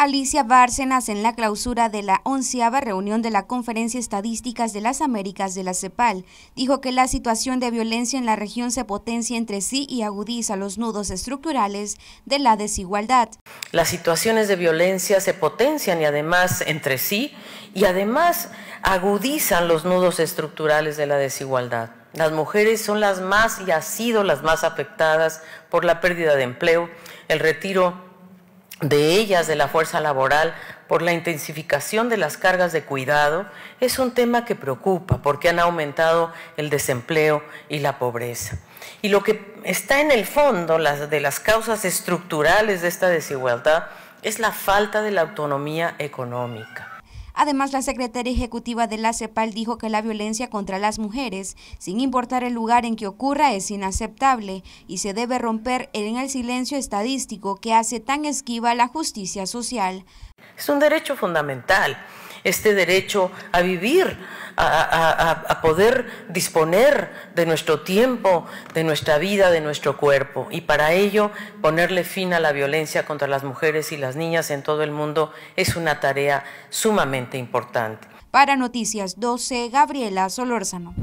Alicia Bárcenas en la clausura de la onceava reunión de la Conferencia Estadísticas de las Américas de la CEPAL. Dijo que la situación de violencia en la región se potencia entre sí y agudiza los nudos estructurales de la desigualdad. Las situaciones de violencia se potencian y además entre sí y además agudizan los nudos estructurales de la desigualdad. Las mujeres son las más y han sido las más afectadas por la pérdida de empleo, el retiro de ellas de la fuerza laboral por la intensificación de las cargas de cuidado es un tema que preocupa porque han aumentado el desempleo y la pobreza. Y lo que está en el fondo de las causas estructurales de esta desigualdad es la falta de la autonomía económica. Además, la secretaria ejecutiva de la CEPAL dijo que la violencia contra las mujeres, sin importar el lugar en que ocurra, es inaceptable y se debe romper en el silencio estadístico que hace tan esquiva la justicia social. Es un derecho fundamental, este derecho a vivir a, poder disponer de nuestro tiempo, de nuestra vida, de nuestro cuerpo. Y para ello, ponerle fin a la violencia contra las mujeres y las niñas en todo el mundo es una tarea sumamente importante. Para Noticias 12, Gabriela Solórzano.